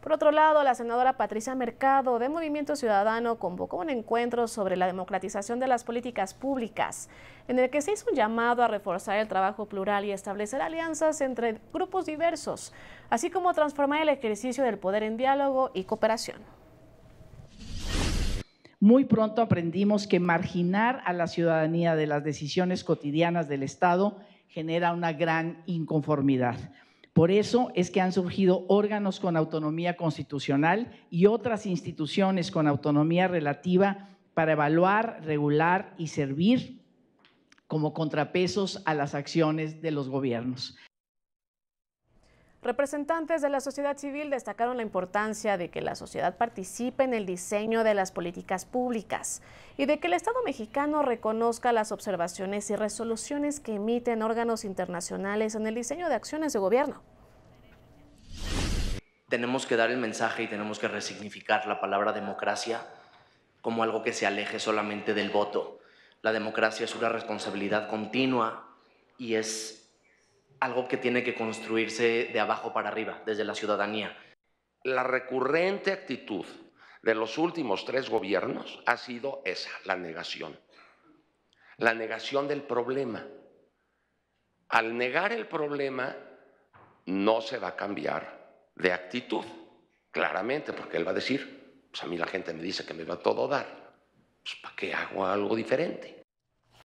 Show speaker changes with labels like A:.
A: Por otro lado, la senadora Patricia Mercado de Movimiento Ciudadano convocó un encuentro sobre la democratización de las políticas públicas, en el que se hizo un llamado a reforzar el trabajo plural y establecer alianzas entre grupos diversos, así como transformar el ejercicio del poder en diálogo y cooperación.
B: Muy pronto aprendimos que marginar a la ciudadanía de las decisiones cotidianas del Estado genera una gran inconformidad. Por eso es que han surgido órganos con autonomía constitucional y otras instituciones con autonomía relativa para evaluar, regular y servir como contrapesos a las acciones de los gobiernos.
A: Representantes de la sociedad civil destacaron la importancia de que la sociedad participe en el diseño de las políticas públicas y de que el Estado mexicano reconozca las observaciones y resoluciones que emiten órganos internacionales en el diseño de acciones de gobierno.
C: Tenemos que dar el mensaje y tenemos que resignificar la palabra democracia como algo que se aleje solamente del voto. La democracia es una responsabilidad continua y es algo que tiene que construirse de abajo para arriba, desde la ciudadanía.
D: La recurrente actitud de los últimos tres gobiernos ha sido esa, la negación. La negación del problema. Al negar el problema, no se va a cambiar de actitud, claramente, porque él va a decir, pues a mí la gente me dice que me va a todo dar, pues ¿para qué hago algo diferente?